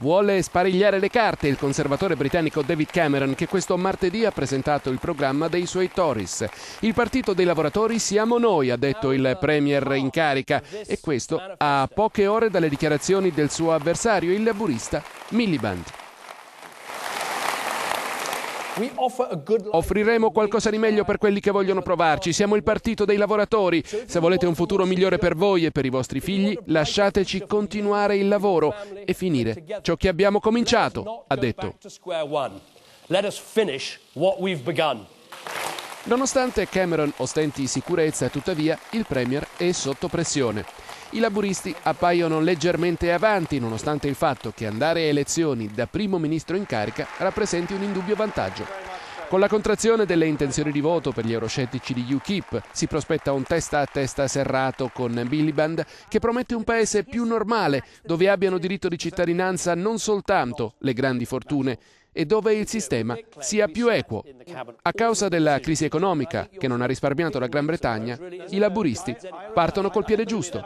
Vuole sparigliare le carte il conservatore britannico David Cameron che questo martedì ha presentato il programma dei suoi Tories. Il partito dei lavoratori siamo noi, ha detto il Premier in carica e questo a poche ore dalle dichiarazioni del suo avversario, il laburista Miliband. Offriremo qualcosa di meglio per quelli che vogliono provarci. Siamo il partito dei lavoratori. Se volete un futuro migliore per voi e per i vostri figli, lasciateci continuare il lavoro e finire ciò che abbiamo cominciato, ha detto. Nonostante Cameron ostenti sicurezza, tuttavia, il Premier è sotto pressione. I laburisti appaiono leggermente avanti nonostante il fatto che andare a elezioni da primo ministro in carica rappresenti un indubbio vantaggio con la contrazione delle intenzioni di voto per gli euroscettici di UKIP si prospetta un testa a testa serrato con Miliband che promette un paese più normale dove abbiano diritto di cittadinanza non soltanto le grandi fortune e dove il sistema sia più equo. A causa della crisi economica che non ha risparmiato la Gran Bretagna, i laburisti partono col piede giusto.